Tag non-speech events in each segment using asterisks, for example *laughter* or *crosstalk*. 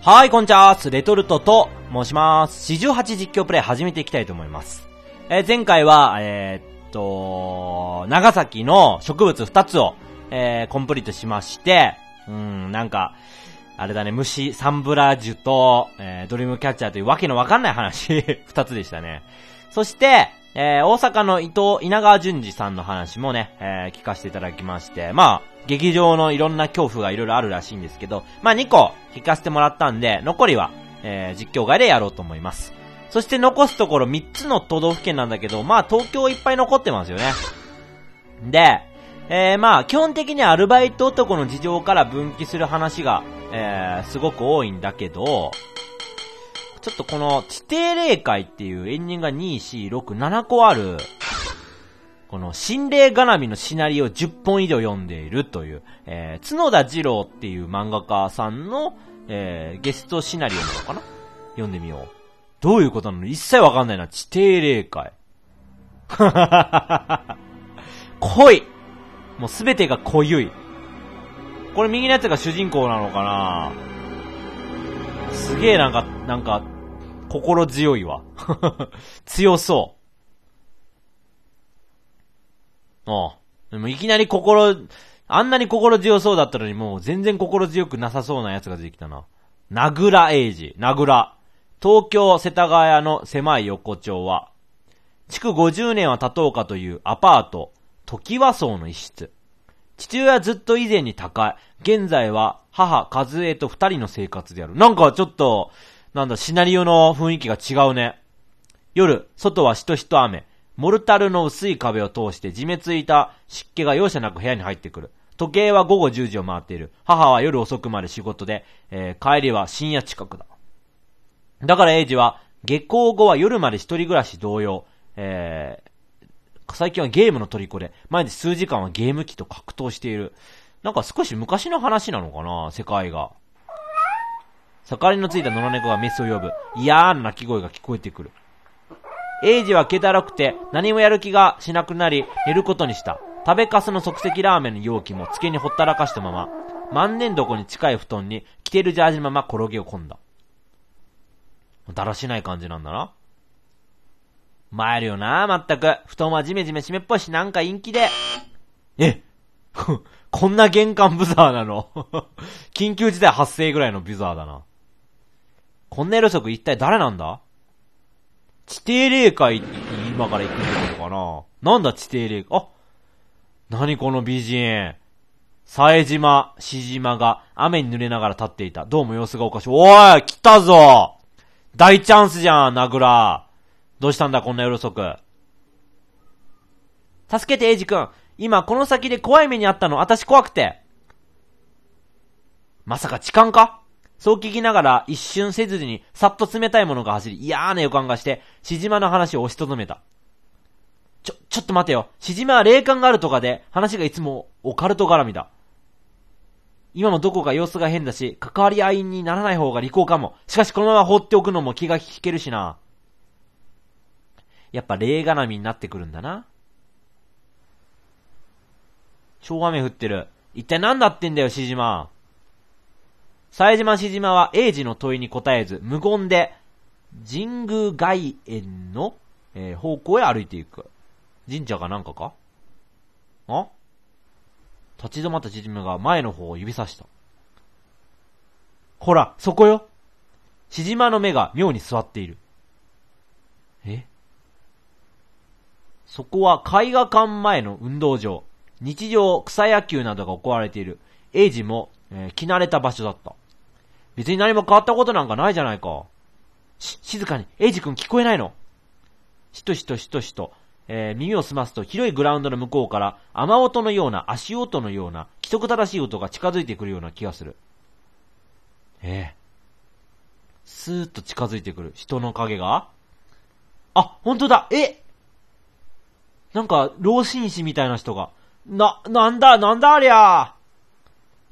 はい、こんにちは。レトルトと申します。48実況プレイ始めていきたいと思います。えー、前回は、えー、っと、長崎の植物2つを、えー、コンプリートしまして、うん、なんか、あれだね、虫、サンブラージュと、えー、ドリームキャッチャーというわけのわかんない話、2 *laughs* つでしたね。そして、えー、大阪の伊藤、稲川淳二さんの話もね、えー、聞かせていただきまして、まあ、劇場のいろんな恐怖がいろいろあるらしいんですけど、まあ2個聞かせてもらったんで、残りは、えー、実況外でやろうと思います。そして残すところ3つの都道府県なんだけど、まあ東京いっぱい残ってますよね。で、えー、まあ基本的にアルバイト男の事情から分岐する話が、えー、すごく多いんだけど、ちょっとこの、地底霊界っていうエンディングが2、4、6、7個ある、この心霊絡みのシナリオを10本以上読んでいるという、えー、角田二郎っていう漫画家さんの、えー、ゲストシナリオなのかな読んでみよう。どういうことなの一切わかんないな。地底霊界。はははは。濃いもうすべてが濃ゆい。これ右のやつが主人公なのかなすげえなんか、なんか、心強いわ。*laughs* 強そう。ああ。でもいきなり心、あんなに心強そうだったのにもう全然心強くなさそうなやつが出てきたな。名倉英治。名倉。東京世田谷の狭い横丁は、築50年は経とうかというアパート、時和荘の一室。父親はずっと以前に高い。現在は母、和江と二人の生活である。なんかちょっと、なんだ、シナリオの雰囲気が違うね。夜、外はしとしと雨。モルタルの薄い壁を通して地めついた湿気が容赦なく部屋に入ってくる。時計は午後10時を回っている。母は夜遅くまで仕事で、えー、帰りは深夜近くだ。だからエイジは、下校後は夜まで一人暮らし同様、えー、最近はゲームの虜で、毎日数時間はゲーム機と格闘している。なんか少し昔の話なのかな世界が。盛りのついた野良猫がメスを呼ぶ。嫌な鳴き声が聞こえてくる。エイジは気だらくて何もやる気がしなくなり寝ることにした。食べかすの即席ラーメンの容器も付けにほったらかしたまま、万年床に近い布団に着てるジャージのまま転げを込んだ。だらしない感じなんだな。参るよな、まったく。布団はめじめし湿っぽいし、なんか陰気で。え *laughs* こんな玄関ブザーなの *laughs* 緊急事態発生ぐらいのブザーだな。コンネル族一体誰なんだ地底霊界に今から行くってことかななんだ地底霊、あ何この美人。冴島、し島が雨に濡れながら立っていた。どうも様子がおかしい。おい来たぞ大チャンスじゃん、名倉どうしたんだ、こんな夜遅く。助けて、エイジ君。今、この先で怖い目にあったの。私怖くて。まさか痴漢かそう聞きながら一瞬せずにさっと冷たいものが走り嫌な予感がして、しじまの話を押しとどめた。ちょ、ちょっと待てよ。しじまは霊感があるとかで話がいつもオカルト絡みだ。今もどこか様子が変だし、関わり合いにならない方が利口かも。しかしこのまま放っておくのも気が引けるしな。やっぱ霊絡みになってくるんだな。超雨降ってる。一体何だってんだよ、しじま。冴島しじまは英治の問いに答えず、無言で、神宮外苑の、えー、方向へ歩いていく。神社かなんかかあ立ち止まったしじまが前の方を指さした。ほら、そこよ。しじまの目が妙に座っている。えそこは絵画館前の運動場。日常草野球などが行われている。エイジもえー、着慣れた場所だった。別に何も変わったことなんかないじゃないか。し、静かに、エイジ君聞こえないのしとしとしとしと、えー、耳を澄ますと広いグラウンドの向こうから雨音のような足音のような規則正しい音が近づいてくるような気がする。ええスーッと近づいてくる人の影があ、本当だえなんか、老紳士みたいな人が。な、なんだ、なんだありゃー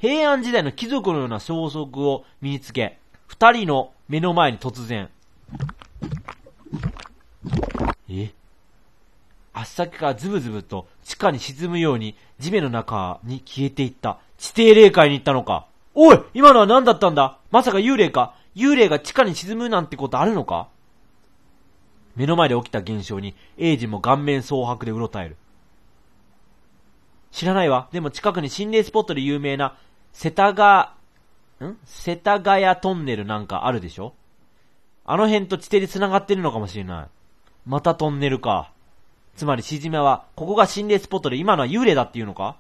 平安時代の貴族のような装束を身につけ、二人の目の前に突然、えっきからズブズブと地下に沈むように地面の中に消えていった地底霊界に行ったのかおい今のは何だったんだまさか幽霊か幽霊が地下に沈むなんてことあるのか目の前で起きた現象に、英治も顔面蒼白でうろたえる。知らないわ。でも近くに心霊スポットで有名な世田谷、ん世田谷トンネルなんかあるでしょあの辺と地底で繋がってるのかもしれない。またトンネルか。つまり、しじめは、ここが心霊スポットで今のは幽霊だっていうのか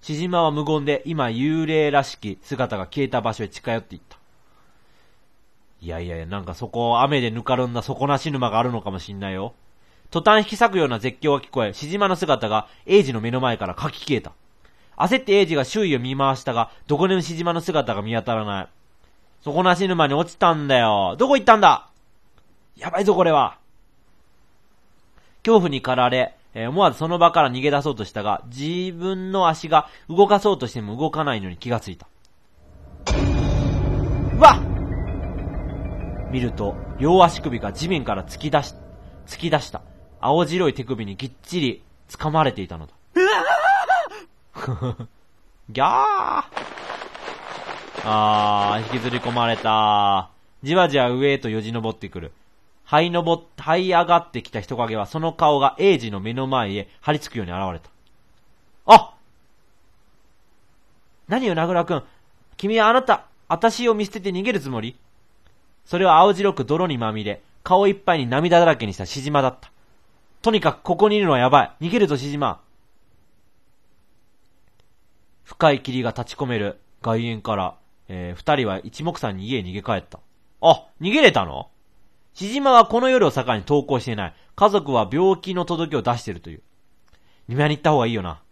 しじまは無言で、今幽霊らしき姿が消えた場所へ近寄っていった。いやいやいや、なんかそこ、雨でぬかるんだ底なし沼があるのかもしんないよ。途端引き裂くような絶叫が聞こえ、しじまの姿が、エイジの目の前からかき消えた。焦って英ジが周囲を見回したが、どこにもしじまの姿が見当たらない。底なし沼に落ちたんだよ。どこ行ったんだやばいぞこれは。恐怖に駆られ、えー、思わずその場から逃げ出そうとしたが、自分の足が動かそうとしても動かないのに気がついた。うわ見ると、両足首が地面から突き出し、突き出した。青白い手首にぎっちり掴まれていたのだ。うわ *laughs* ギャーあー、引きずり込まれたじわじわ上へとよじ登ってくる。這いのぼ、這い上がってきた人影はその顔がエイジの目の前へ張り付くように現れた。あ何よ、名倉くん。君はあなた、私を見捨てて逃げるつもりそれは青白く泥にまみれ、顔いっぱいに涙だらけにしたしじまだった。とにかくここにいるのはやばい。逃げるぞしじま。深い霧が立ち込める外苑から、えー、二人は一目散に家へ逃げ帰った。あ、逃げれたのしじまはこの夜を境に登校していない。家族は病気の届けを出してるという。庭に行った方がいいよな。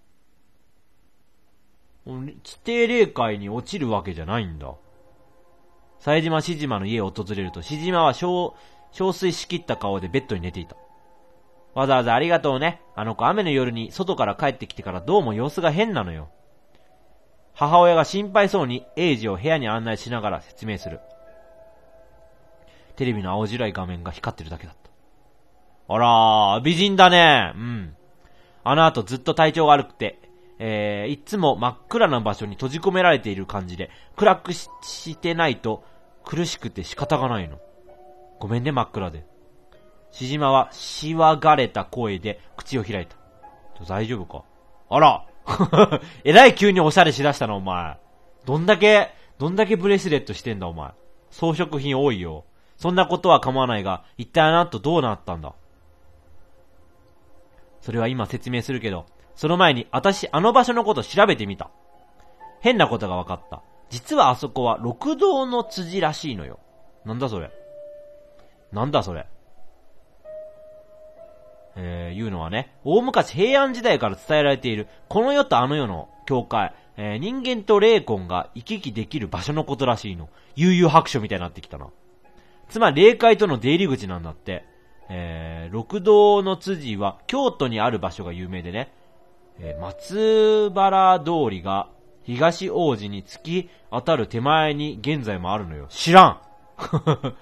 地底霊界に落ちるわけじゃないんだ。冴島しじまの家を訪れると、しじまは憔水しきった顔でベッドに寝ていた。わざわざありがとうね。あの子雨の夜に外から帰ってきてからどうも様子が変なのよ。母親が心配そうにエイジを部屋に案内しながら説明する。テレビの青白い画面が光ってるだけだった。あらー、美人だねうん。あの後ずっと体調が悪くて、えー、いつも真っ暗な場所に閉じ込められている感じで、暗くししてないと苦しくて仕方がないの。ごめんね、真っ暗で。しじまはしわがれた声で口を開いた。大丈夫かあら *laughs* えらい急におしゃれしだしたな、お前。どんだけ、どんだけブレスレットしてんだ、お前。装飾品多いよ。そんなことは構わないが、一体あの後どうなったんだそれは今説明するけど、その前に私あの場所のこと調べてみた。変なことが分かった。実はあそこは六道の辻らしいのよ。なんだそれ。なんだそれ。えー、いうのはね、大昔平安時代から伝えられている、この世とあの世の境界、えー、人間と霊魂が行き来できる場所のことらしいの。悠々白書みたいになってきたな。つまり霊界との出入り口なんだって。えー、六道の辻は京都にある場所が有名でね、えー、松原通りが東王子に突き当たる手前に現在もあるのよ。知らん *laughs*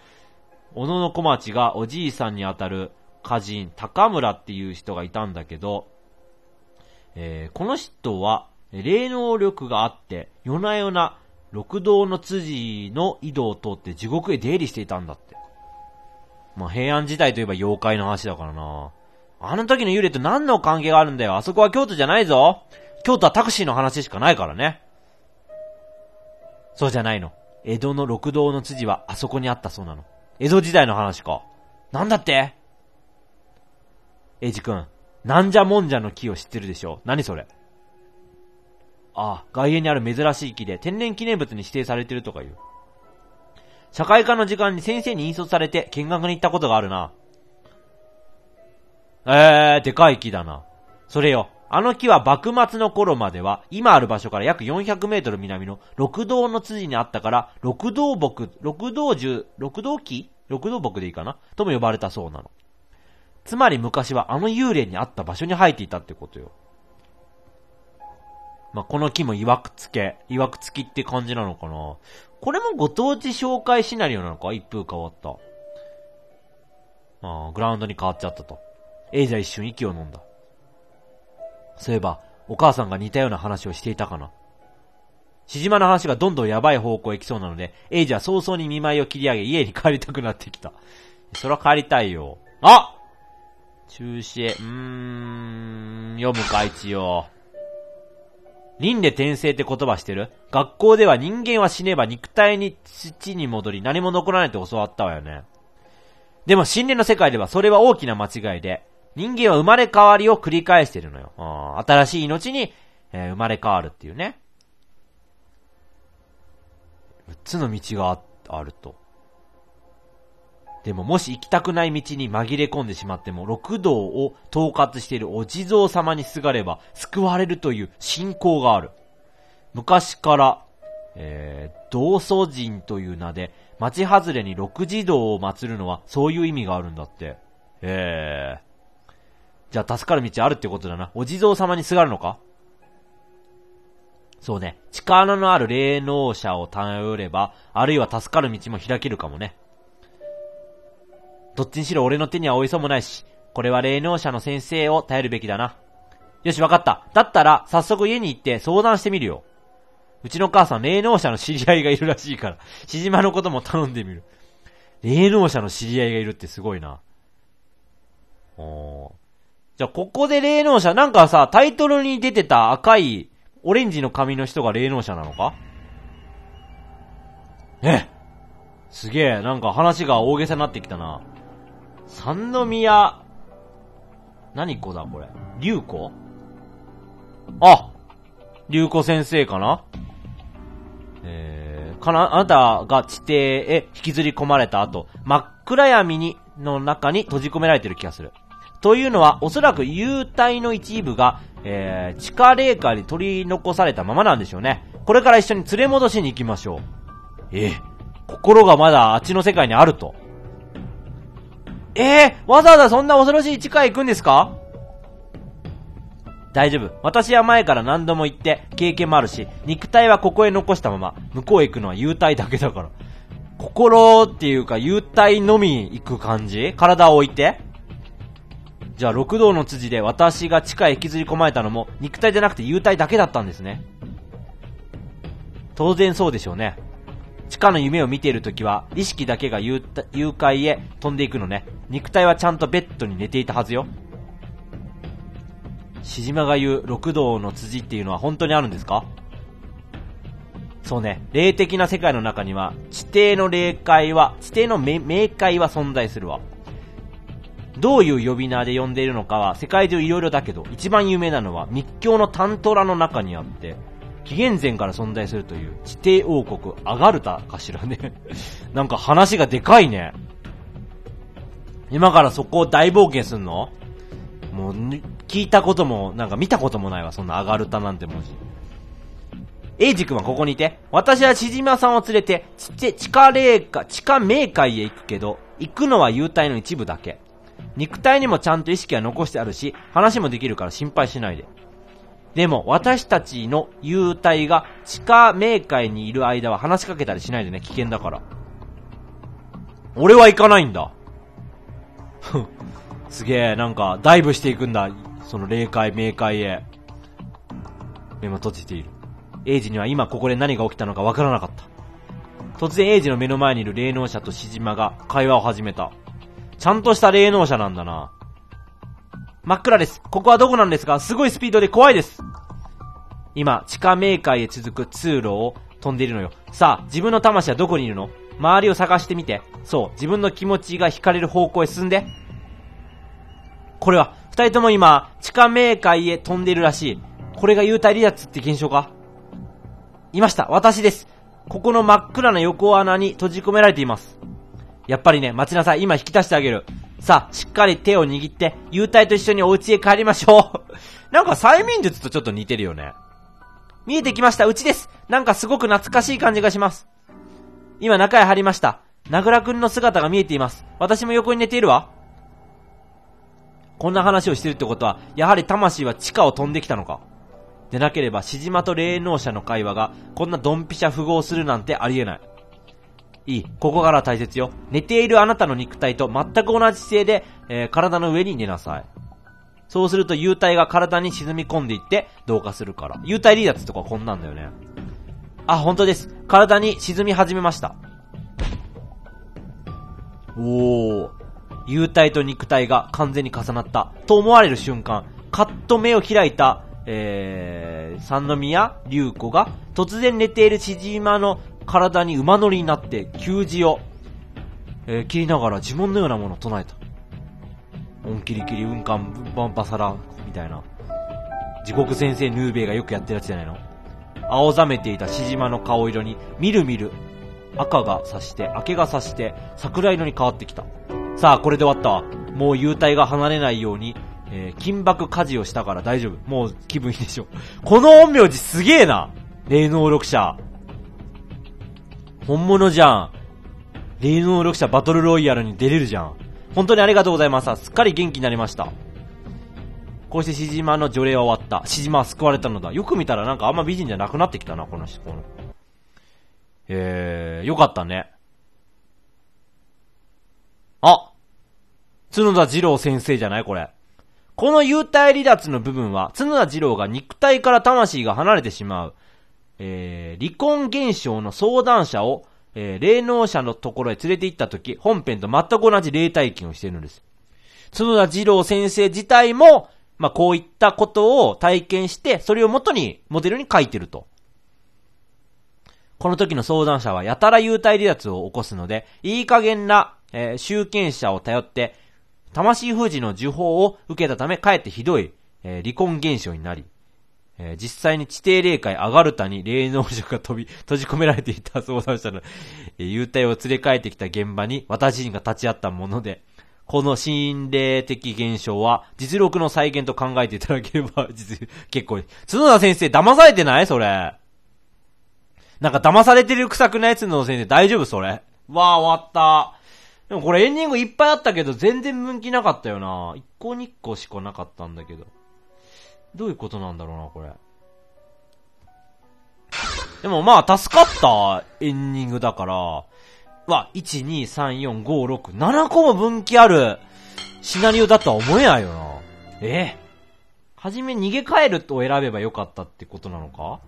小野小町がおじいさんに当たる歌人、高村っていう人がいたんだけど、えー、この人は、霊能力があって、夜な夜な、六道の辻の井戸を通って地獄へ出入りしていたんだって。まあ、平安時代といえば妖怪の話だからな。あの時の幽霊と何の関係があるんだよ。あそこは京都じゃないぞ。京都はタクシーの話しかないからね。そうじゃないの。江戸の六道の辻はあそこにあったそうなの。江戸時代の話か。なんだってエイジ君、なんじゃもんじゃの木を知ってるでしょ何それああ、外苑にある珍しい木で天然記念物に指定されてるとか言う。社会科の時間に先生に引率されて見学に行ったことがあるな。えー、でかい木だな。それよ。あの木は幕末の頃までは、今ある場所から約400メートル南の六道の辻にあったから、六道木、六道樹、六道木六道木でいいかなとも呼ばれたそうなの。つまり昔はあの幽霊にあった場所に生えていたってことよ。まあ、この木も曰くつけ、曰くつきって感じなのかな。これもご当地紹介シナリオなのか一風変わった。まあ、グラウンドに変わっちゃったと。エイジは一瞬息を飲んだ。そういえば、お母さんが似たような話をしていたかな。しじまの話がどんどんやばい方向へ行きそうなので、エイジは早々に見舞いを切り上げ家に帰りたくなってきた。そら帰りたいよ。あ中止へ。うーん、読むか、一応。輪廻転生って言葉してる学校では人間は死ねば肉体に土に戻り何も残らないって教わったわよね。でも心霊の世界ではそれは大きな間違いで、人間は生まれ変わりを繰り返してるのよ。新しい命に、えー、生まれ変わるっていうね。6つの道があると。でももし行きたくない道に紛れ込んでしまっても、六道を統括しているお地蔵様にすがれば救われるという信仰がある。昔から、えー、道祖神という名で、町外れに六地道を祀るのはそういう意味があるんだって。えー。じゃあ助かる道あるってことだな。お地蔵様にすがるのかそうね。力のある霊能者を頼れば、あるいは助かる道も開けるかもね。どっちにしろ俺の手には追いそもないし、これは霊能者の先生を頼るべきだな。よし、わかった。だったら、早速家に行って相談してみるよ。うちの母さん、霊能者の知り合いがいるらしいから、しじまのことも頼んでみる。霊能者の知り合いがいるってすごいな。おー。じゃここで霊能者、なんかさ、タイトルに出てた赤い、オレンジの髪の人が霊能者なのかえすげえ、なんか話が大げさになってきたな。三宮、何子だこれ。竜子あ竜子先生かなえー、かな、あなたが地底へ引きずり込まれた後、真っ暗闇に、の中に閉じ込められてる気がする。というのは、おそらく幽体の一部が、えー、地下霊界に取り残されたままなんでしょうね。これから一緒に連れ戻しに行きましょう。ええー、心がまだあっちの世界にあると。えー、わざわざそんな恐ろしい地下へ行くんですか大丈夫。私は前から何度も行って、経験もあるし、肉体はここへ残したまま、向こうへ行くのは幽体だけだから。心っていうか、幽体のみ行く感じ体を置いてじゃあ、六道の辻で私が地下へ引きずり込まれたのも、肉体じゃなくて幽体だけだったんですね。当然そうでしょうね。地下の夢を見ている時は、意識だけが誘拐へ飛んでいくのね。肉体はちゃんとベッドに寝ていたはずよ。しじまが言う六道の辻っていうのは本当にあるんですかそうね、霊的な世界の中には、地底の霊界は、地底の冥界は存在するわ。どういう呼び名で呼んでいるのかは世界中いろいろだけど、一番有名なのは密教のタントラの中にあって、紀元前から存在するという地底王国アガルタかしらね *laughs* なんか話がでかいね。今からそこを大冒険すんのもう、聞いたことも、なんか見たこともないわ、そんなアガルタなんて文字。エイジ君はここにいて。私はしじまさんを連れて、地地下霊か、地下冥界へ行くけど、行くのは幽体の一部だけ。肉体にもちゃんと意識は残してあるし、話もできるから心配しないで。でも、私たちの幽体が地下冥界にいる間は話しかけたりしないでね、危険だから。俺は行かないんだ。*laughs* すげえ、なんか、ダイブしていくんだ。その霊界、冥界へ。目も閉じている。エイジには今ここで何が起きたのかわからなかった。突然エイジの目の前にいる霊能者とシジマが会話を始めた。ちゃんとした霊能者なんだな。真っ暗です。ここはどこなんですかすごいスピードで怖いです。今、地下冥界へ続く通路を飛んでいるのよ。さあ、自分の魂はどこにいるの周りを探してみて。そう、自分の気持ちが惹かれる方向へ進んで。これは、二人とも今、地下冥界へ飛んでいるらしい。これが幽体離脱って現象かいました。私です。ここの真っ暗な横穴に閉じ込められています。やっぱりね、待ちなさい。今引き出してあげる。さあ、しっかり手を握って、幽体と一緒にお家へ帰りましょう *laughs* なんか催眠術とちょっと似てるよね。見えてきました、うちです。なんかすごく懐かしい感じがします。今中へ入りました。名倉くんの姿が見えています。私も横に寝ているわ。こんな話をしてるってことは、やはり魂は地下を飛んできたのか。でなければ、しじまと霊能者の会話が、こんなドンピシャ符号するなんてありえない。いい。ここから大切よ。寝ているあなたの肉体と全く同じ姿勢で、えー、体の上に寝なさい。そうすると幽体が体に沈み込んでいって同化するから。幽体離脱とかこんなんだよね。あ、本当です。体に沈み始めました。おー。幽体と肉体が完全に重なった。と思われる瞬間、カッと目を開いた、えー、三宮龍子が突然寝ている縮間の体に馬乗りになって給仕を、えー、切りながら呪文のようなものを唱えた。オ切キリキリ、うんかん、ぶんばんみたいな。地獄先生ヌーベイがよくやってるやつじゃないの青ざめていたシジマの顔色に、みるみる、赤が差して、明けが差して、桜色に変わってきた。さあ、これで終わったわ。もう幽体が離れないように、えー、金箔火事をしたから大丈夫。もう気分いいでしょ。この陰陽師すげえな霊能力者。本物じゃん。霊能力者バトルロイヤルに出れるじゃん。本当にありがとうございます。すっかり元気になりました。こうしてシジマの除霊は終わった。シジマは救われたのだ。よく見たらなんかあんま美人じゃなくなってきたな、この人。このえー、よかったね。あ角田二郎先生じゃないこれ。この幽体離脱の部分は、角田二郎が肉体から魂が離れてしまう。えー、離婚現象の相談者を、えー、霊能者のところへ連れて行った時、本編と全く同じ霊体験をしているんです。角田二郎先生自体も、まあ、こういったことを体験して、それを元に、モデルに書いてると。この時の相談者は、やたら幽体離脱を起こすので、いい加減な、えー、集権者を頼って、魂封じの受報を受けたため、かえってひどい、えー、離婚現象になり、えー、実際に地底霊界アガルタに霊能者が飛び、*laughs* 閉じ込められていた相談者の、えー、幽体を連れ帰ってきた現場に私自身が立ち会ったもので、この心霊的現象は実力の再現と考えていただければ、*laughs* 実、結構、角田先生騙されてないそれ。なんか騙されてる臭くない角田先生大丈夫それ。わあ、終わった。でもこれエンディングいっぱいあったけど、全然分岐なかったよな。一個二個しかなかったんだけど。どういうことなんだろうな、これ。でもまあ、助かったエンディングだから、は、1、2、3、4、5、6、7個も分岐あるシナリオだとは思えないよな。ええ。はじめ逃げ帰ると選べばよかったってことなのか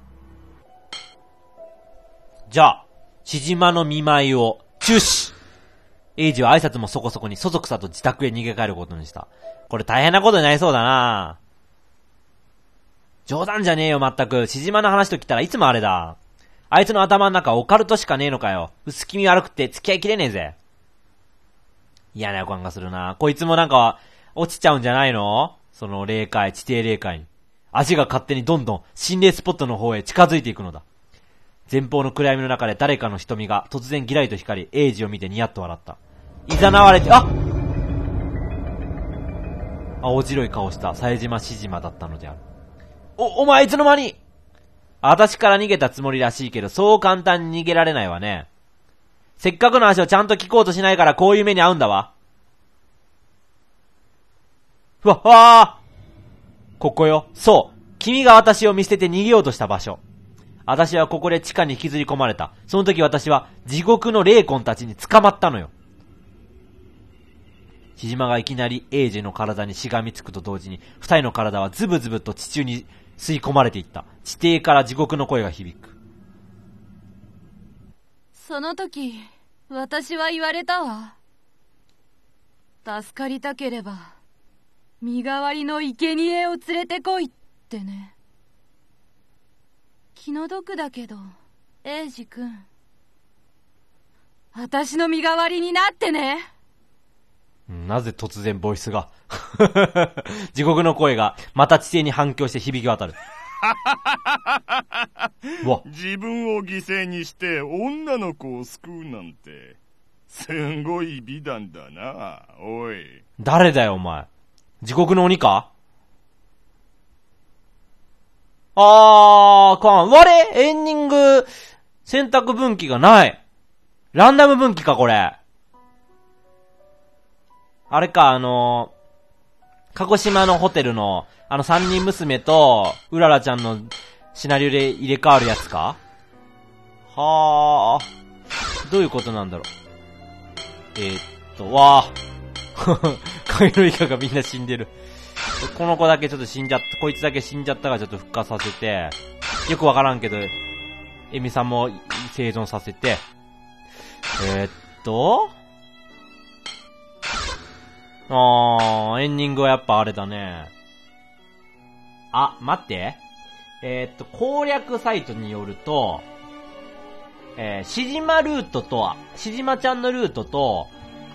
じゃあ、千島の見舞いを中止エイジは挨拶もそこそこにそそくさと自宅へ逃げ帰ることにした。これ大変なことになりそうだな冗談じゃねえよ、まったく。しじまの話ときたらいつもあれだ。あいつの頭の中オカルトしかねえのかよ。薄気味悪くて付き合いきれねえぜ。嫌な予感がするな。こいつもなんか、落ちちゃうんじゃないのその霊界、地底霊界に。足が勝手にどんどん心霊スポットの方へ近づいていくのだ。前方の暗闇の中で誰かの瞳が突然ギライと光り、エイジを見てニヤッと笑った。いざなわれて、あ青白い顔したさえじましじまだったのである。お、お前いつの間に私から逃げたつもりらしいけど、そう簡単に逃げられないわね。せっかくの足をちゃんと聞こうとしないからこういう目に遭うんだわ。ふわ、わあここよ。そう。君が私を見捨てて逃げようとした場所。私はここで地下に引きずり込まれた。その時私は地獄の霊魂たちに捕まったのよ。木島がいきなりエイジの体にしがみつくと同時に、二人の体はズブズブと地中に吸い込まれていった。地底から地獄の声が響く。その時、私は言われたわ。助かりたければ、身代わりの生贄を連れてこいってね。気の毒だけど、英二君。私の身代わりになってねなぜ突然ボイスが *laughs* 地獄の声が、また地底に反響して響き渡る。*laughs* 自分を犠牲にして女の子を救うなんて、すごい美談だな、おい。誰だよ、お前。地獄の鬼かあー、かん。我エンディング、選択分岐がない。ランダム分岐か、これ。あれか、あのー、鹿児島のホテルの、あの三人娘と、うららちゃんのシナリオで入れ替わるやつかはあ、どういうことなんだろう。えー、っと、わー。*laughs* カイロイカがみんな死んでる。この子だけちょっと死んじゃった、こいつだけ死んじゃったからちょっと復活させて、よくわからんけど、エミさんも生存させて、えー、っと、あー、エンディングはやっぱあれだね。あ、待って。えー、っと、攻略サイトによると、えー、しじまルートと、しじまちゃんのルートと、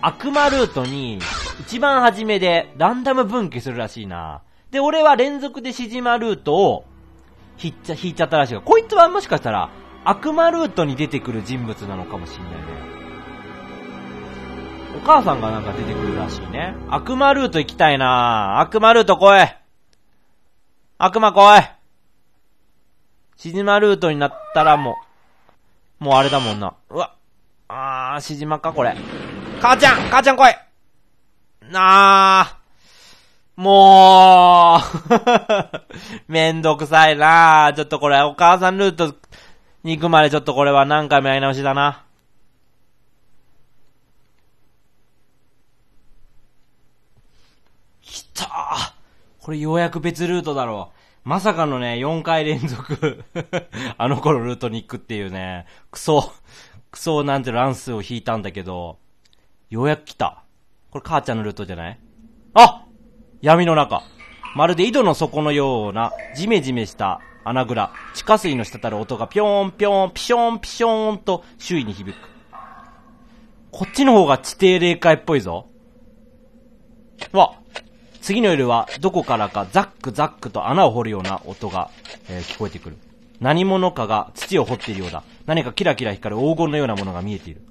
悪魔ルートに、一番初めでランダム分岐するらしいな。で、俺は連続でしじまルートを、引っちゃ、引いちゃったらしいが、こいつはもしかしたら、悪魔ルートに出てくる人物なのかもしんないね。お母さんがなんか出てくるらしいね。悪魔ルート行きたいな悪魔ルート来い悪魔来いしじまルートになったらもう、もうあれだもんな。うわ。あー、しじまか、これ。母ちゃん母ちゃん来いなぁ。もう *laughs* めんどくさいなぁ。ちょっとこれ、お母さんルートに行くまでちょっとこれは何回もやり直しだな。来たーこれようやく別ルートだろう。まさかのね、4回連続 *laughs* あの頃ルートに行くっていうね、クソ、クソなんて乱数を引いたんだけど、ようやく来た。これ母ちゃんのルートじゃないあ闇の中。まるで井戸の底のような、ジメジメした穴蔵。地下水の滴る音がぴょんぴょん、ぴしょんぴしょんと周囲に響く。こっちの方が地底霊界っぽいぞ。わ、次の夜はどこからかザックザックと穴を掘るような音が、えー、聞こえてくる。何者かが土を掘っているようだ。何かキラキラ光る黄金のようなものが見えている。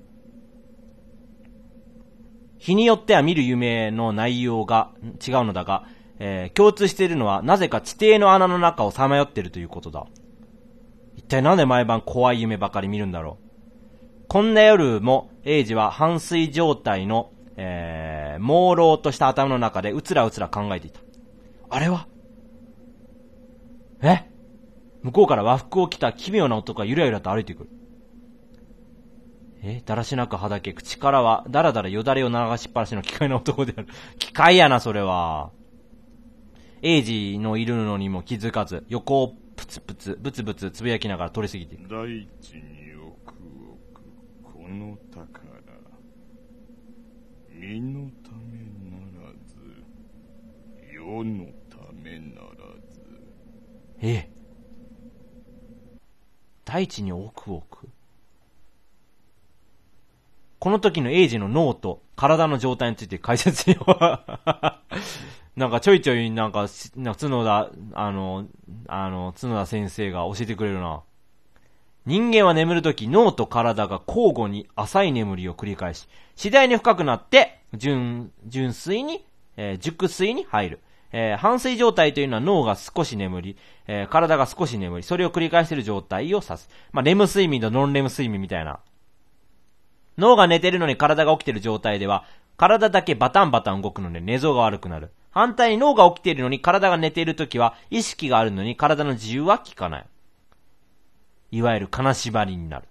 日によっては見る夢の内容が違うのだが、えー、共通しているのはなぜか地底の穴の中をさまよっているということだ。一体なんで毎晩怖い夢ばかり見るんだろう。こんな夜も、エイジは半水状態のえー、朦朧とした頭の中でうつらうつら考えていた。あれはえ向こうから和服を着た奇妙な男がゆらゆらと歩いてくる。えだらしなくはだけ、口からは、だらだらよだれを流しっぱなしの機械な男である。機 *laughs* 械やな、それは。エイジのいるのにも気づかず、横をプツプツ、ブツブツつぶやきながら取り過ぎていく。大地に億億、この高い。身のためならず世のためならずええ大地に奥奥この時のエイジの脳と体の状態について解説よ *laughs* なんかちょいちょいなんか、角田、あの、あの、角田先生が教えてくれるな。人間は眠るとき脳と体が交互に浅い眠りを繰り返し、次第に深くなって純、純粋に、えー、熟睡に入る。えー、半睡状態というのは脳が少し眠り、えー、体が少し眠り、それを繰り返している状態を指す。まあ、レム睡眠とノンレム睡眠みたいな。脳が寝てるのに体が起きてる状態では、体だけバタンバタン動くので寝相が悪くなる。反対に脳が起きているのに体が寝ている時は、意識があるのに体の自由は効かない。いわゆる金縛りになる。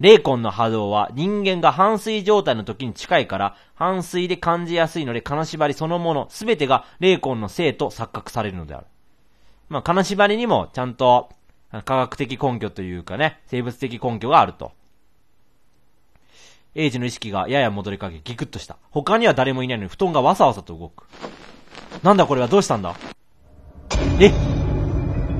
霊魂の波動は人間が半水状態の時に近いから半水で感じやすいので金縛りそのもの全てが霊魂の性と錯覚されるのである。まあ金縛りにもちゃんと科学的根拠というかね、生物的根拠があると。エイジの意識がやや戻りかけギクッとした。他には誰もいないのに布団がわさわさと動く。なんだこれはどうしたんだえ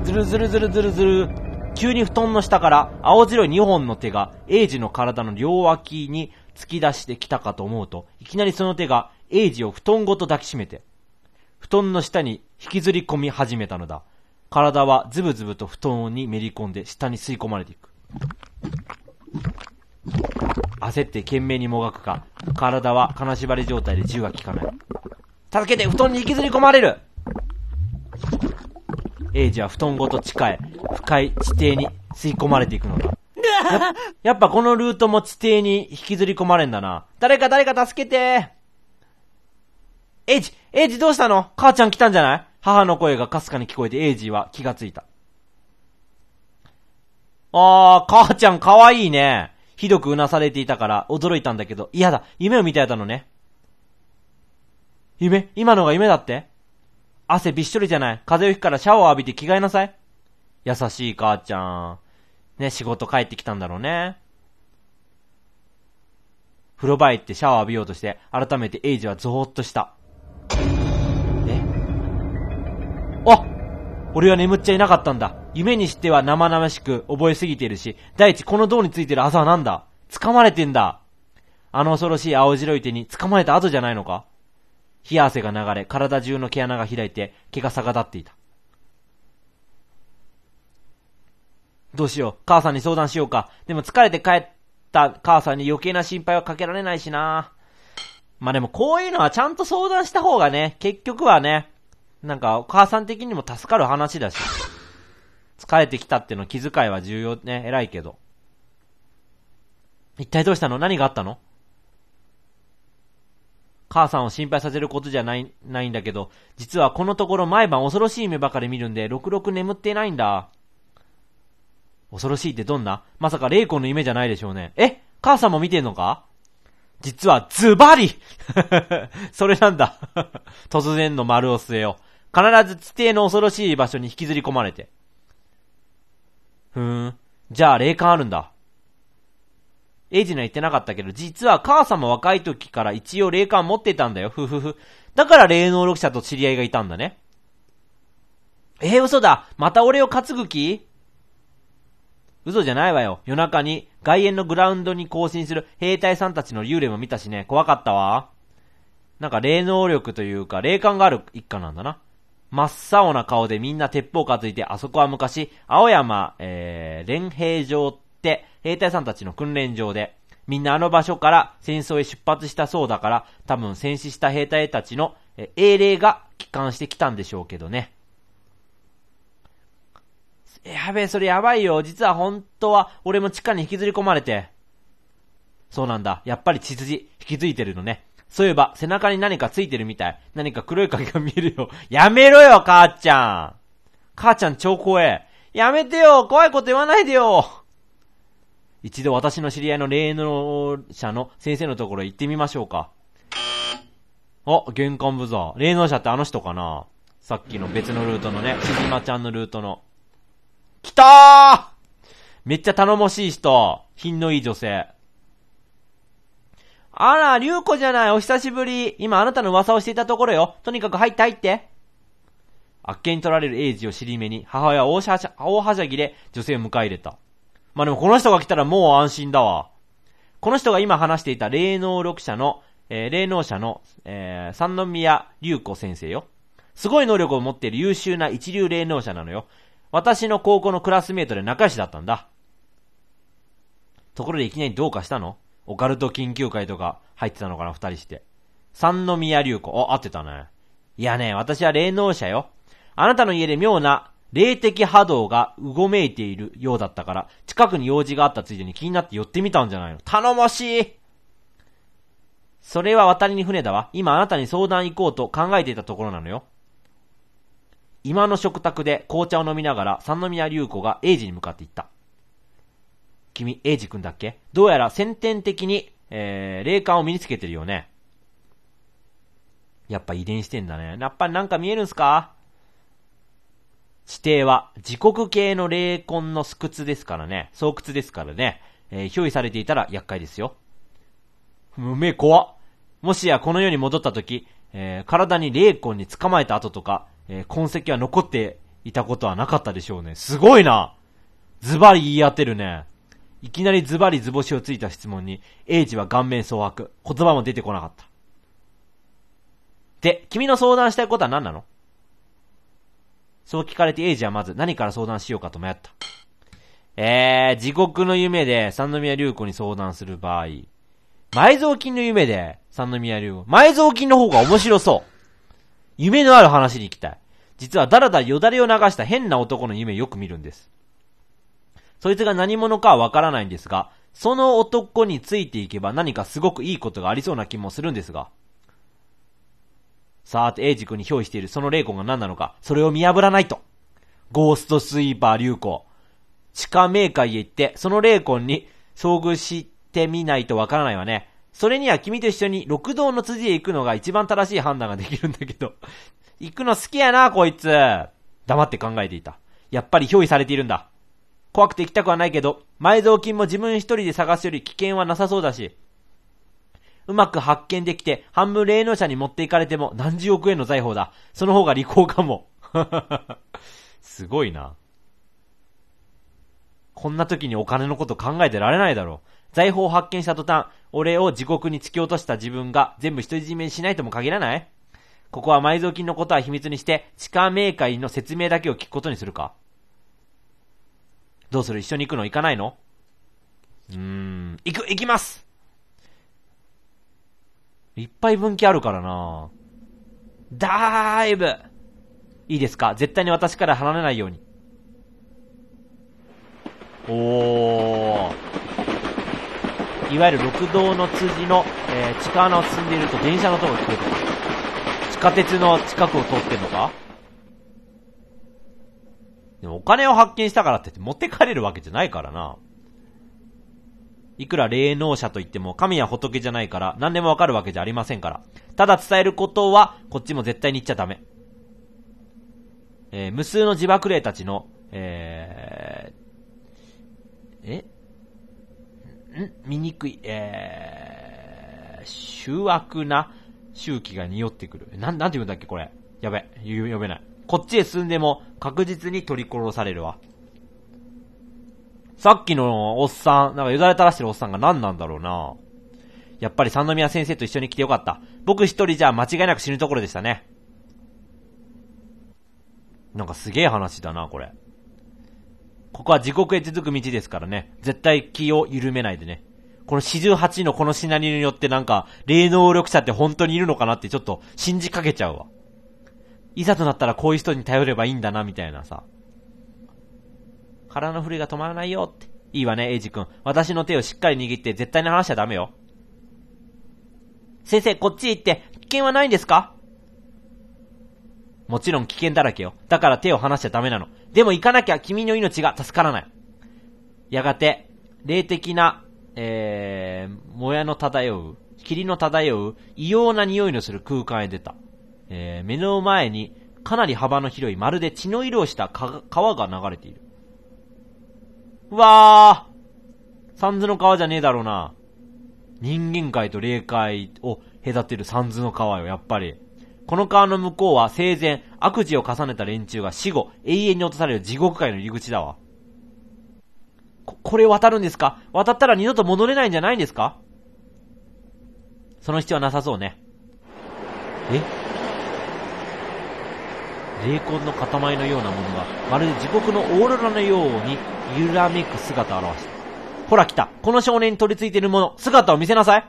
ズル。ずるずるずるずる。急に布団の下から青白い2本の手が、エイジの体の両脇に突き出してきたかと思うと、いきなりその手が、エイジを布団ごと抱きしめて、布団の下に引きずり込み始めたのだ。体はズブズブと布団にめり込んで下に吸い込まれていく。焦って懸命にもがくか、体は金縛り状態で銃が効かない。助けて布団に引きずり込まれるエイジは布団ごと地下へ、深い地底に吸い込まれていくのだ。ややっぱこのルートも地底に引きずり込まれんだな。誰か誰か助けてエイジエイジどうしたの母ちゃん来たんじゃない母の声がかすかに聞こえてエイジは気がついた。あー、母ちゃんかわいいね。ひどくうなされていたから驚いたんだけど、嫌だ、夢を見たやったのね。夢今のが夢だって汗びっしょりじゃない。風邪をひくからシャワー浴びて着替えなさい。優しい母ちゃん。ね、仕事帰ってきたんだろうね。風呂場へ行ってシャワー浴びようとして、改めてエイジはゾーッとした。えあ俺は眠っちゃいなかったんだ。夢にしては生々しく覚えすぎているし、第一この銅についてる朝はなんだ掴まれてんだ。あの恐ろしい青白い手に掴まれた後じゃないのか冷汗が流れ、体中の毛穴が開いて、毛が逆立っていた。どうしよう。母さんに相談しようか。でも疲れて帰った母さんに余計な心配はかけられないしな。まあでもこういうのはちゃんと相談した方がね、結局はね、なんかお母さん的にも助かる話だし。疲れてきたっての気遣いは重要ね、偉いけど。一体どうしたの何があったの母さんを心配させることじゃない、ないんだけど、実はこのところ毎晩恐ろしい夢ばかり見るんで、ろくろく眠ってないんだ。恐ろしいってどんなまさか霊魂の夢じゃないでしょうね。え母さんも見てんのか実はズバリ *laughs* それなんだ *laughs* 突然の丸を据えよ必ず地底の恐ろしい場所に引きずり込まれて。ふーん。じゃあ霊感あるんだ。エイジの言ってなかったけど、実は母さんも若い時から一応霊感持ってたんだよ。ふふふ。だから霊能力者と知り合いがいたんだね。えー、嘘だ。また俺を担ぐ気嘘じゃないわよ。夜中に外苑のグラウンドに行進する兵隊さんたちの幽霊も見たしね、怖かったわ。なんか霊能力というか、霊感がある一家なんだな。真っ青な顔でみんな鉄砲担いて、あそこは昔、青山、えー、連兵場って、兵隊さんたちの訓練場で、みんなあの場所から戦争へ出発したそうだから、多分戦死した兵隊たちの英霊が帰還してきたんでしょうけどね。やべえ、それやばいよ。実は本当は俺も地下に引きずり込まれて。そうなんだ。やっぱり血筋、引き付いてるのね。そういえば、背中に何かついてるみたい。何か黒い影が見えるよ。やめろよ、母ちゃん。母ちゃん超怖え。やめてよ、怖いこと言わないでよ。一度私の知り合いの霊能者の先生のところへ行ってみましょうか。あ、玄関ブザー。霊能者ってあの人かなさっきの別のルートのね、しじまちゃんのルートの。来たーめっちゃ頼もしい人。品のいい女性。あら、竜子じゃない。お久しぶり。今あなたの噂をしていたところよ。とにかく入って入って。あっけに取られるエイジを尻目に、母親は大はしゃぎで女性を迎え入れた。まあでもこの人が来たらもう安心だわ。この人が今話していた霊能力者の、えー、霊能者の、えー、三宮隆子先生よ。すごい能力を持っている優秀な一流霊能者なのよ。私の高校のクラスメートで仲良しだったんだ。ところでいきなりどうかしたのオカルト研究会とか入ってたのかな二人して。三宮隆子。あ、合ってたね。いやね、私は霊能者よ。あなたの家で妙な霊的波動がうごめいているようだったから、近くに用事があったついでに気になって寄ってみたんじゃないの。頼もしいそれは渡りに船だわ。今あなたに相談行こうと考えていたところなのよ。今の食卓で紅茶を飲みながら三宮隆子が英治に向かっていった。君、英二君だっけどうやら先天的に、えー、霊感を身につけてるよね。やっぱ遺伝してんだね。やっぱりなんか見えるんすか地底は自国系の霊魂の巣窟ですからね、巣窟ですからね、えー、憑依されていたら厄介ですよ。うめえ、怖もしやこの世に戻った時、えー、体に霊魂に捕まえた後とか、えー、痕跡は残っていたことはなかったでしょうね。すごいなズバリ言い当てるね。いきなりズバリ図星をついた質問に、英治は顔面蒼白。言葉も出てこなかった。で、君の相談したいことは何なのそう聞かれてエイジはまず何から相談しようかと迷った。えー、地獄の夢で三宮隆子に相談する場合、埋蔵金の夢で三宮隆子。埋蔵金の方が面白そう。夢のある話に行きたい。実はだらだらよだれを流した変な男の夢よく見るんです。そいつが何者かはわからないんですが、その男についていけば何かすごくいいことがありそうな気もするんですが。さあ、エイジ君に憑依しているその霊魂が何なのか、それを見破らないと。ゴーストスイーパー流行。地下冥界へ行って、その霊魂に遭遇してみないとわからないわね。それには君と一緒に六道の辻へ行くのが一番正しい判断ができるんだけど。*laughs* 行くの好きやな、こいつ。黙って考えていた。やっぱり憑依されているんだ。怖くて行きたくはないけど、埋蔵金も自分一人で探すより危険はなさそうだし、うまく発見できて、半分霊能者に持っていかれても何十億円の財宝だ。その方が利口かも。*laughs* すごいな。こんな時にお金のこと考えてられないだろう。財宝を発見した途端、俺を地獄に突き落とした自分が全部独り占めにしないとも限らないここは埋蔵金のことは秘密にして、地下冥界の説明だけを聞くことにするか。どうする一緒に行くの行かないのうーん、行く、行きますいっぱい分岐あるからなだーいぶいいですか絶対に私から離れないように。おー。いわゆる六道の辻の、えー、地下穴を進んでいると電車の音が聞こえてる。地下鉄の近くを通ってんのかでもお金を発見したからってって持ってかれるわけじゃないからな。いくら霊能者といっても神は仏じゃないから何でもわかるわけじゃありませんから。ただ伝えることはこっちも絶対に言っちゃダメ。えー、無数の自爆霊たちの、えー、えん醜い、えー、醜悪な周期が匂ってくる。なん、なんて言うんだっけこれ。やべ、読めない。こっちへ進んでも確実に取り殺されるわ。さっきのおっさん、なんかよだれ垂らしてるおっさんが何なんだろうな。やっぱり三宮先生と一緒に来てよかった。僕一人じゃ間違いなく死ぬところでしたね。なんかすげえ話だな、これ。ここは地獄へ続く道ですからね。絶対気を緩めないでね。この48のこのシナリオによってなんか、霊能力者って本当にいるのかなってちょっと信じかけちゃうわ。いざとなったらこういう人に頼ればいいんだな、みたいなさ。腹の振りが止まらないよって。いいわね、エイジ君。私の手をしっかり握って絶対に離しちゃダメよ。先生、こっち行って、危険はないんですかもちろん危険だらけよ。だから手を離しちゃダメなの。でも行かなきゃ君の命が助からない。やがて、霊的な、えー、もやの漂う、霧の漂う、異様な匂いのする空間へ出た。えー、目の前に、かなり幅の広い、まるで血の色をした川が流れている。うわあ、三途の川じゃねえだろうな。人間界と霊界を隔てる三途の川よ、やっぱり。この川の向こうは生前、悪事を重ねた連中が死後、永遠に落とされる地獄界の入り口だわ。こ、これ渡るんですか渡ったら二度と戻れないんじゃないんですかその必要はなさそうね。え霊魂の塊のようなものが、まるで地獄のオーロラのように、揺らめく姿を表した。ほら来た。この少年に取り付いているもの、姿を見せなさい。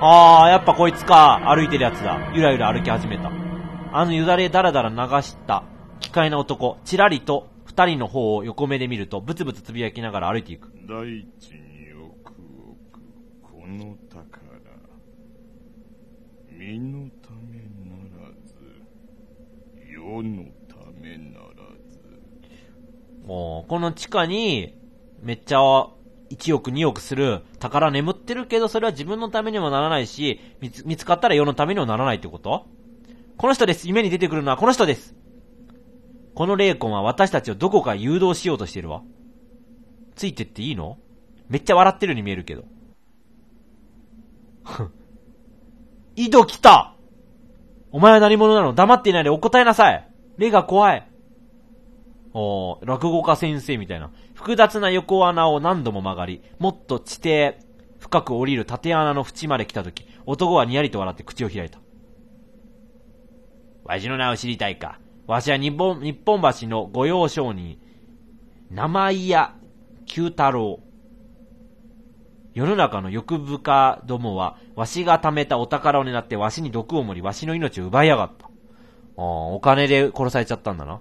あー、やっぱこいつか。歩いてるやつだ。ゆらゆら歩き始めた。あのよだれだらだら流した、機械な男、ちらりと二人の方を横目で見ると、ブツブツつぶやきながら歩いていく。大地にこの宝。身の世のためならず。もう、この地下に、めっちゃ、1億2億する宝眠ってるけど、それは自分のためにもならないし、見つ、見つかったら世のためにもならないってことこの人です。夢に出てくるのはこの人です。この霊魂は私たちをどこか誘導しようとしてるわ。ついてっていいのめっちゃ笑ってるように見えるけど。*laughs* 井戸来たお前は何者なの黙っていないでお答えなさい霊が怖いお落語家先生みたいな。複雑な横穴を何度も曲がり、もっと地底深く降りる縦穴の縁まで来た時、男はにやりと笑って口を開いた。わしの名を知りたいか。わしは日本、日本橋の御用商人、名前屋九太郎。世の中の欲深どもは、わしが貯めたお宝を狙って、わしに毒を盛り、わしの命を奪いやがった。あお金で殺されちゃったんだな。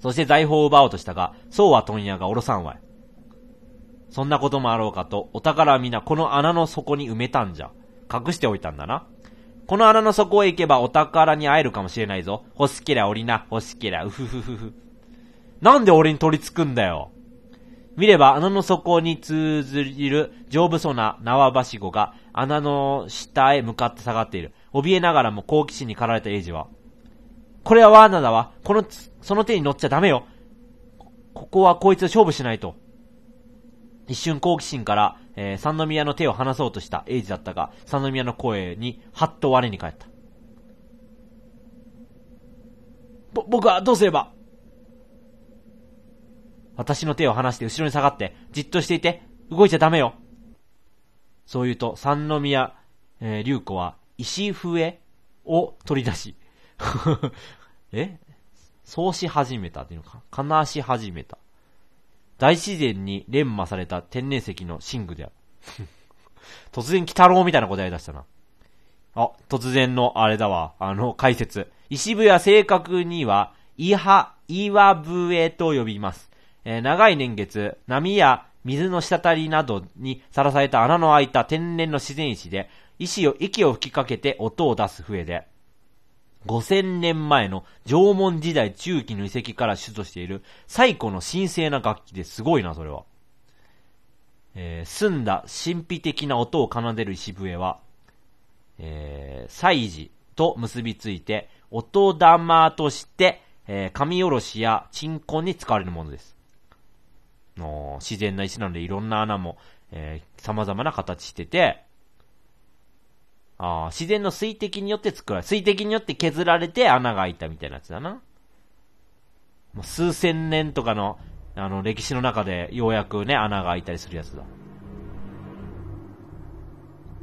そして財宝を奪おうとしたが、そうは問屋がおろさんわい。そんなこともあろうかと、お宝は皆この穴の底に埋めたんじゃ。隠しておいたんだな。この穴の底へ行けばお宝に会えるかもしれないぞ。欲しけりゃおりな、欲しけりゃ、うふふふふ。なんで俺に取り付くんだよ。見れば穴の底に通ずる丈夫そうな縄ばしごが穴の下へ向かって下がっている。怯えながらも好奇心に駆られたエイジは、これは罠だわ。この、その手に乗っちゃダメよ。ここはこいつ勝負しないと。一瞬好奇心から、えー、三宮の手を離そうとしたエイジだったが、三宮の声に、はっと我に返った。ぼ、僕はどうすれば私の手を離して後ろに下がって、じっとしていて、動いちゃダメよ。そう言うと、三宮、えー、隆子は、石笛を取り出し *laughs* えそうし始めたっていうのか。悲し始めた。大自然に連磨された天然石の寝具である。*laughs* 突然、鬼太郎みたいな答え出したな。あ、突然の、あれだわ。あの、解説。石笛は正確には、イハ、イワブエと呼びます。えー、長い年月、波や水の滴りなどにさらされた穴の開いた天然の自然石で、石を、息を吹きかけて音を出す笛で、5000年前の縄文時代中期の遺跡から出土している最古の神聖な楽器ですごいな、それは。えー、澄んだ神秘的な音を奏でる石笛は、えー、祭事と結びついて、音玉として、えー、おろしや鎮魂に使われるものです。の自然な石なのでいろんな穴も、えー、様々な形してて、あ自然の水滴によって作られ、水滴によって削られて穴が開いたみたいなやつだな。もう数千年とかの、あの、歴史の中でようやくね、穴が開いたりするやつだ。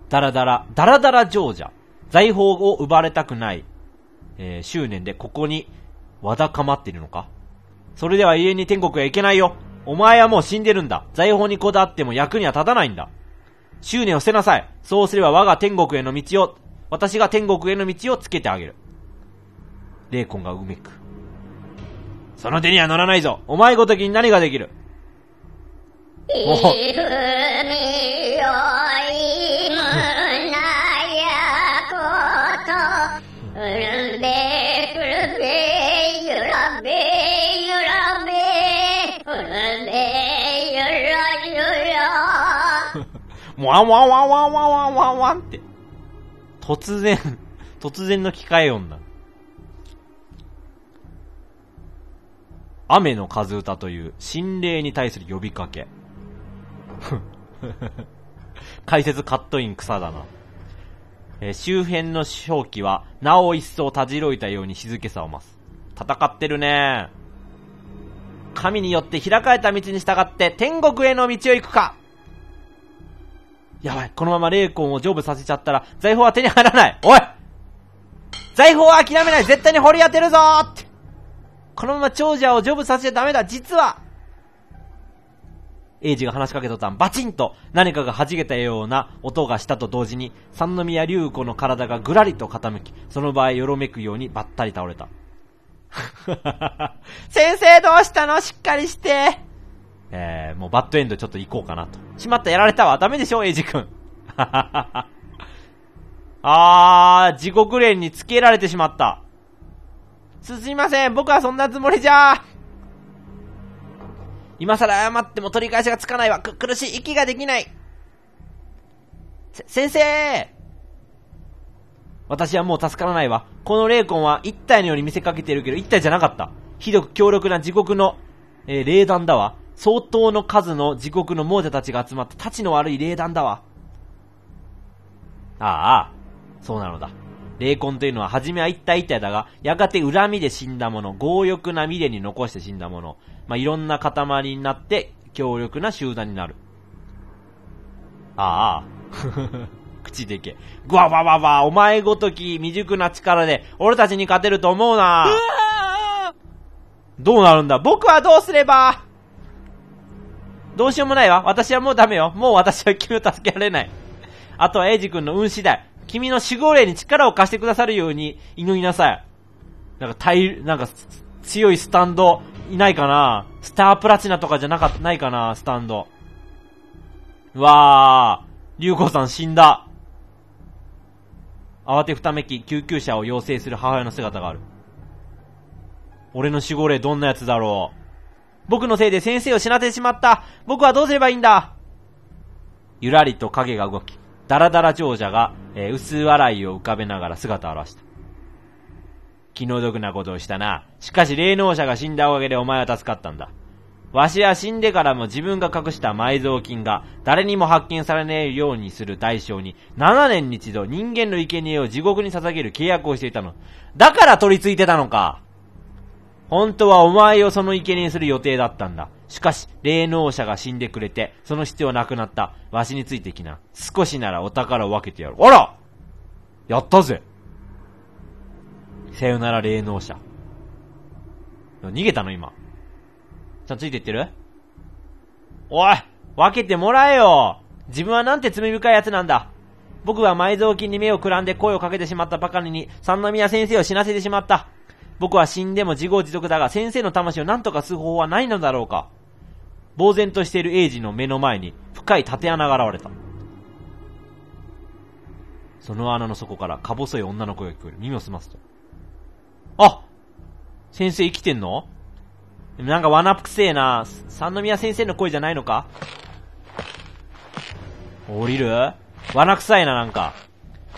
ダラダラ、ダラダラ上者。財宝を奪われたくない、えー、執念でここにわだかまっているのかそれでは永遠に天国へ行けないよお前はもう死んでるんだ。財宝にこだわっても役には立たないんだ。執念を捨てなさい。そうすれば我が天国への道を、私が天国への道をつけてあげる。霊魂がうめく。その手には乗らないぞ。お前ごときに何ができるもう。うんべもうワンワンワンワンワンワンワンワンって。突然 *laughs* 突然の機械音だ。雨の風歌という心霊に対する呼びかけ。*laughs* 解説カットイン草だな。えー、周辺の表記は、なお一層たじろいたように静けさを増す。戦ってるね神によって開かれた道に従って天国への道を行くかやばい、このまま霊魂を成仏させちゃったら、財宝は手に入らないおい財宝は諦めない絶対に掘り当てるぞってこのまま長者を成仏させちゃダメだ実はエイジが話しかけとったん、バチンと何かが弾けたような音がしたと同時に、三宮隆子の体がぐらりと傾き、その場合よろめくようにばったり倒れた。*laughs* 先生どうしたのしっかりしてえー、もうバッドエンドちょっと行こうかなと。しまった、やられたわ。ダメでしょ、エイジ君。はははは。あー、地獄連につけられてしまった。す、すいません、僕はそんなつもりじゃ今更謝っても取り返しがつかないわ。く、苦しい、息ができない。せ、先生私はもう助からないわ。この霊魂は一体のように見せかけてるけど、一体じゃなかった。ひどく強力な地獄の、えー、霊弾だわ。相当の数の地獄の亡者たちが集まった、立ちの悪い霊団だわ。ああ、そうなのだ。霊魂というのは初めは一体一体だが、やがて恨みで死んだもの、強欲な未練に残して死んだもの、まあ、いろんな塊になって強力な集団になる。ああ、*laughs* 口でけ。ぐわわわわ、お前ごとき未熟な力で俺たちに勝てると思うな。うどうなるんだ僕はどうすればどうしようもないわ。私はもうダメよ。もう私は君を助けられない。あとはエイジ君の運次第。君の守護霊に力を貸してくださるように祈りなさい。なんか大、なんか強いスタンドいないかなスタープラチナとかじゃなか、った、ないかなスタンド。うわー、竜子さん死んだ。慌てふためき、救急車を要請する母親の姿がある。俺の守護霊どんなやつだろう僕のせいで先生を死なせてしまった。僕はどうすればいいんだゆらりと影が動き、ダラダラ長者が、えー、薄笑いを浮かべながら姿を現した。気の毒なことをしたな。しかし霊能者が死んだおかげでお前は助かったんだ。わしは死んでからも自分が隠した埋蔵金が誰にも発見されねえようにする代償に7年に一度人間の生贄を地獄に捧げる契約をしていたの。だから取り付いてたのか本当はお前をその生贄にする予定だったんだ。しかし、霊能者が死んでくれて、その必要なくなった。わしについてきな。少しならお宝を分けてやる。あらやったぜさよなら霊能者。逃げたの今。ちゃんついてってるおい分けてもらえよ自分はなんて罪深い奴なんだ僕は埋蔵金に目をくらんで声をかけてしまったばかりに、三宮先生を死なせてしまった。僕は死んでも自業自得だが、先生の魂を何とかする方法はないのだろうか。呆然としているエイジの目の前に、深い縦穴が現れた。その穴の底から、か細い女の声が聞こえる。耳を澄ますと。あ先生生きてんのでもなんか罠くせえな。三宮先生の声じゃないのか降りる罠臭いな、なんか。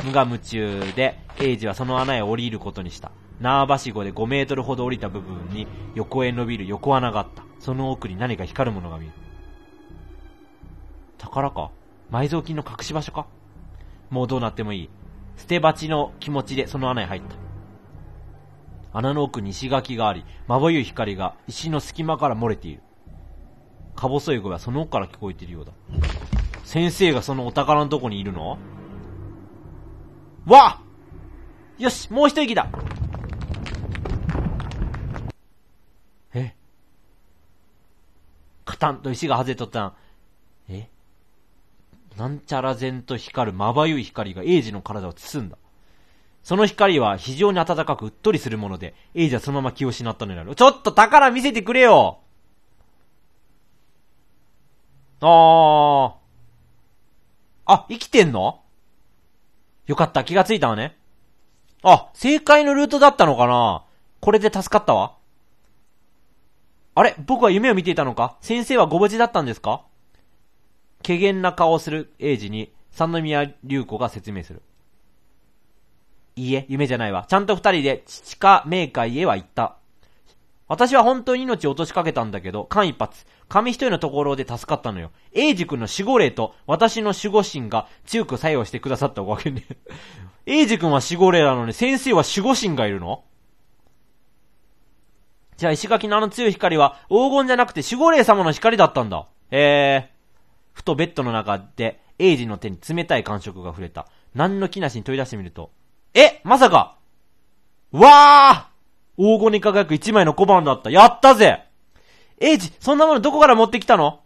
無我夢中で、エイジはその穴へ降りることにした。縄ばしごで5メートルほど降りた部分に横へ伸びる横穴があった。その奥に何か光るものが見える。宝か埋蔵金の隠し場所かもうどうなってもいい。捨て鉢の気持ちでその穴へ入った。穴の奥に石垣があり、まぶゆい光が石の隙間から漏れている。か細い声はその奥から聞こえているようだ。先生がそのお宝のとこにいるのわあ、よしもう一息だカタンと石が外れとったん。えなんちゃら然と光るまばゆい光がエイジの体を包んだ。その光は非常に暖かくうっとりするもので、エイジはそのまま気を失ったのになる。ちょっと宝見せてくれよあー。あ、生きてんのよかった、気がついたわね。あ、正解のルートだったのかなこれで助かったわ。あれ僕は夢を見ていたのか先生はご無事だったんですか怪言な顔をする英治に三宮隆子が説明する。いいえ、夢じゃないわ。ちゃんと二人で父か明海へは行った。私は本当に命を落としかけたんだけど、間一髪、紙一重のところで助かったのよ。英治君の守護霊と私の守護神が強く作用してくださったおかげで。英治君は守護霊なのに先生は守護神がいるのじゃあ石垣のあの強い光は黄金じゃなくて守護霊様の光だったんだ。ええ。ふとベッドの中で、エイジの手に冷たい感触が触れた。何の気なしに取り出してみると。えまさかわー黄金に輝く一枚の小判だった。やったぜエイジ、そんなものどこから持ってきたの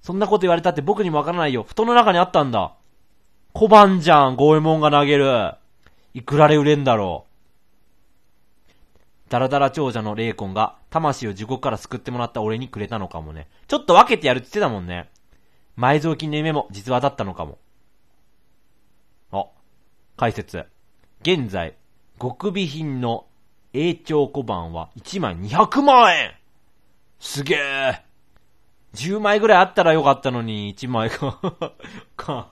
そんなこと言われたって僕にもわからないよ。布団の中にあったんだ。小判じゃん、ゴエモンが投げる。いくらで売れんだろう。ダラダラ長者の霊魂が、魂を地獄から救ってもらった俺にくれたのかもね。ちょっと分けてやるって言ってたもんね。埋蔵金の夢も実話だったのかも。あ、解説。現在、極美品の永長小判は1枚200万円すげえ !10 枚ぐらいあったらよかったのに、1枚か *laughs* か。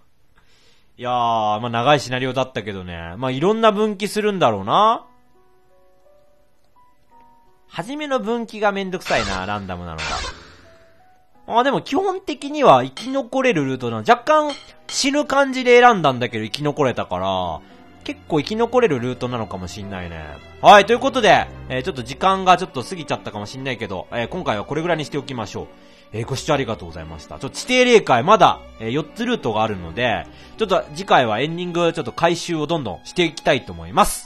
いやー、まあ長いシナリオだったけどね。まあいろんな分岐するんだろうな。初めの分岐がめんどくさいな、ランダムなのが。あ、でも基本的には生き残れるルートなの。若干死ぬ感じで選んだんだけど生き残れたから、結構生き残れるルートなのかもしんないね。はい、ということで、えー、ちょっと時間がちょっと過ぎちゃったかもしんないけど、えー、今回はこれぐらいにしておきましょう。えー、ご視聴ありがとうございました。ちょっと地底霊界まだ、え4つルートがあるので、ちょっと次回はエンディングちょっと回収をどんどんしていきたいと思います。